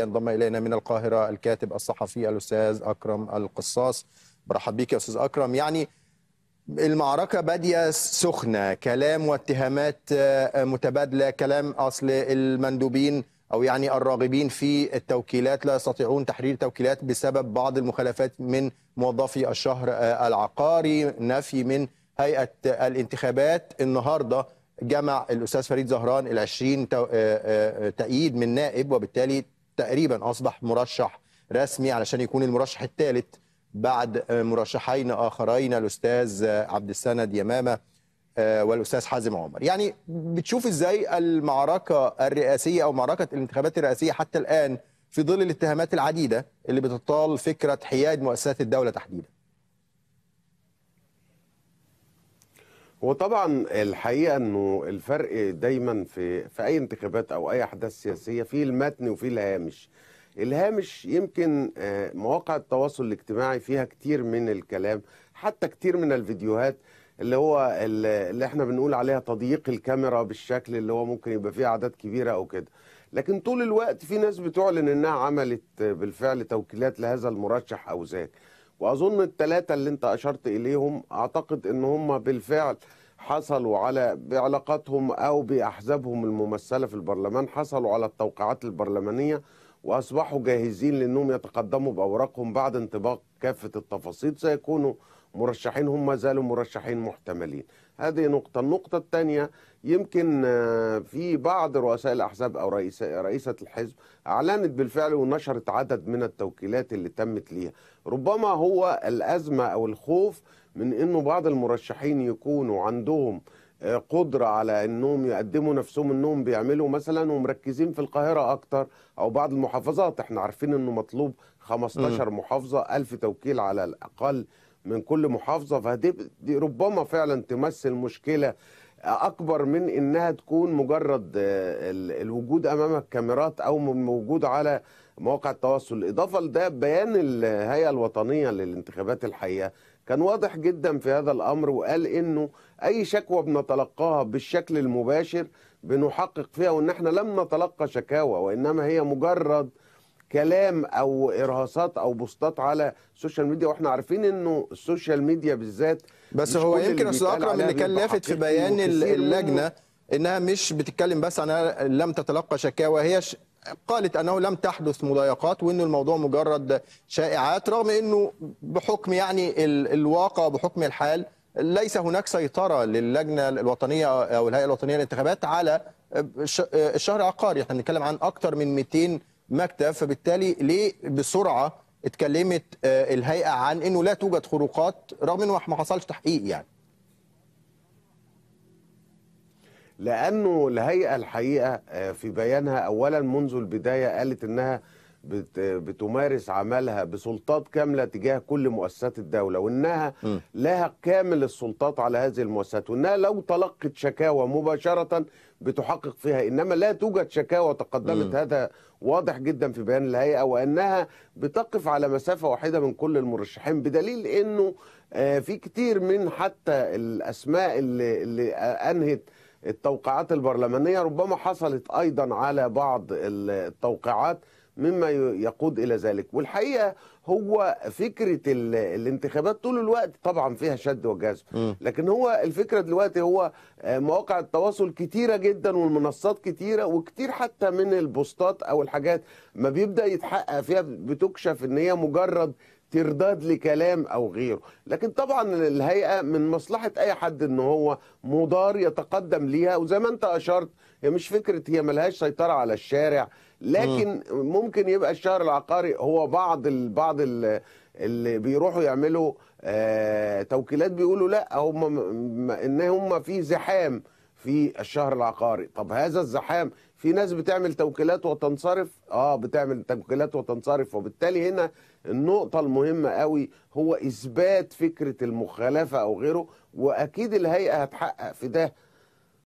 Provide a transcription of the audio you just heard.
ينضم الينا من القاهره الكاتب الصحفي الاستاذ اكرم القصاص برحب بيك يا استاذ اكرم يعني المعركه باديه سخنه كلام واتهامات آه، متبادله كلام اصل المندوبين او يعني الراغبين في التوكيلات لا يستطيعون تحرير توكيلات بسبب بعض المخالفات من موظفي الشهر آه، العقاري نفي من هيئه الانتخابات النهارده جمع الاستاذ فريد زهران ال 20 آه، تأييد من نائب وبالتالي تقريبا اصبح مرشح رسمي علشان يكون المرشح الثالث بعد مرشحين اخرين الاستاذ عبد السند يمامه آه، والاستاذ حازم عمر يعني بتشوف ازاي المعركه الرئاسيه او معركه الانتخابات الرئاسيه حتى الان في ظل الاتهامات العديده اللي بتطال فكره حياد مؤسسات الدوله تحديدا وطبعا الحقيقه انه الفرق دايما في في اي انتخابات او اي احداث سياسيه في المتن وفي الهامش الهامش يمكن آه، مواقع التواصل الاجتماعي فيها كتير من الكلام حتى كتير من الفيديوهات اللي هو اللي احنا بنقول عليها تضييق الكاميرا بالشكل اللي هو ممكن يبقى فيه اعداد كبيره او كده لكن طول الوقت في ناس بتعلن انها عملت بالفعل توكيلات لهذا المرشح او ذاك واظن الثلاثه اللي انت اشرت اليهم اعتقد ان هم بالفعل حصلوا على بعلاقاتهم او باحزابهم الممثله في البرلمان حصلوا على التوقيعات البرلمانيه واصبحوا جاهزين لانهم يتقدموا باوراقهم بعد انطباق كافه التفاصيل سيكونوا مرشحين هم ما زالوا مرشحين محتملين هذه نقطة النقطة الثانية يمكن آه، في بعض رؤساء الأحزاب أو رئيس رئيسة الحزب أعلنت بالفعل ونشرت عدد من التوكيلات اللي تمت ليها ربما هو الأزمة أو الخوف من أنه بعض المرشحين يكونوا عندهم آه، قدرة على أنهم يقدموا نفسهم أنهم بيعملوا مثلا ومركزين في القاهرة أكتر أو بعض المحافظات احنا عارفين أنه مطلوب 15 محافظة ألف توكيل على الأقل من كل محافظه فدي ربما فعلا تمثل مشكله اكبر من انها تكون مجرد آه، الوجود امام الكاميرات او موجود على مواقع التواصل اضافه لده بيان الهيئه الوطنيه للانتخابات الحقيقه كان واضح جدا في هذا الامر وقال انه اي شكوى بنتلقاها بالشكل المباشر بنحقق فيها وان احنا لم نتلقى شكاوى وانما هي مجرد كلام او ارهاصات او بوستات على السوشيال ميديا واحنا عارفين انه السوشيال ميديا بالذات بس هو يمكن استاذ اكرم اللي كان لافت في بيان اللجنه انها مش بتتكلم بس عن لم تتلقى شكاوى هي ش... قالت انه لم تحدث مضايقات وانه الموضوع مجرد شائعات رغم انه بحكم يعني ال... الواقع بحكم الحال ليس هناك سيطره للجنه الوطنيه او الهيئه الوطنيه للانتخابات على الشهر العقاري يعني احنا بنتكلم عن اكثر من 200 مكتب فبالتالي ليه بسرعه اتكلمت آه، الهيئه عن انه لا توجد خروقات رغم انه ما حصلش تحقيق يعني لانه الهيئه الحقيقه آه، في بيانها اولا منذ البدايه قالت انها بتمارس عملها بسلطات كامله تجاه كل مؤسسات الدوله وانها م. لها كامل السلطات على هذه المؤسسات وانها لو تلقت شكاوى مباشره بتحقق فيها انما لا توجد شكاوى تقدمت م. هذا واضح جدا في بيان الهيئه وانها بتقف على مسافه واحده من كل المرشحين بدليل انه آه، في كتير من حتى الاسماء اللي, اللي انهت التوقيعات البرلمانيه ربما حصلت ايضا على بعض التوقيعات مما يقود الى ذلك والحقيقه هو فكره الانتخابات طول الوقت طبعا فيها شد وجذب لكن هو الفكره دلوقتي هو آه، مواقع التواصل كتيره جدا والمنصات كتيره وكتير حتى من البوستات او الحاجات ما بيبدا يتحقق فيها بتكشف ان هي مجرد ترداد لكلام او غيره لكن طبعا الهيئه من مصلحه اي حد ان هو مدار يتقدم ليها وزي ما انت اشرت هي مش فكره هي ملهاش سيطره على الشارع لكن م. ممكن يبقى الشهر العقاري هو بعض بعض اللي بيروحوا يعملوا آه، توكيلات بيقولوا لا هم ان هم في زحام في الشهر العقاري طب هذا الزحام في ناس بتعمل توكيلات وتنصرف اه بتعمل توكيلات وتنصرف وبالتالي هنا النقطة المهمة قوي هو إثبات فكرة المخالفة أو غيره وأكيد الهيئة هتحقق في ده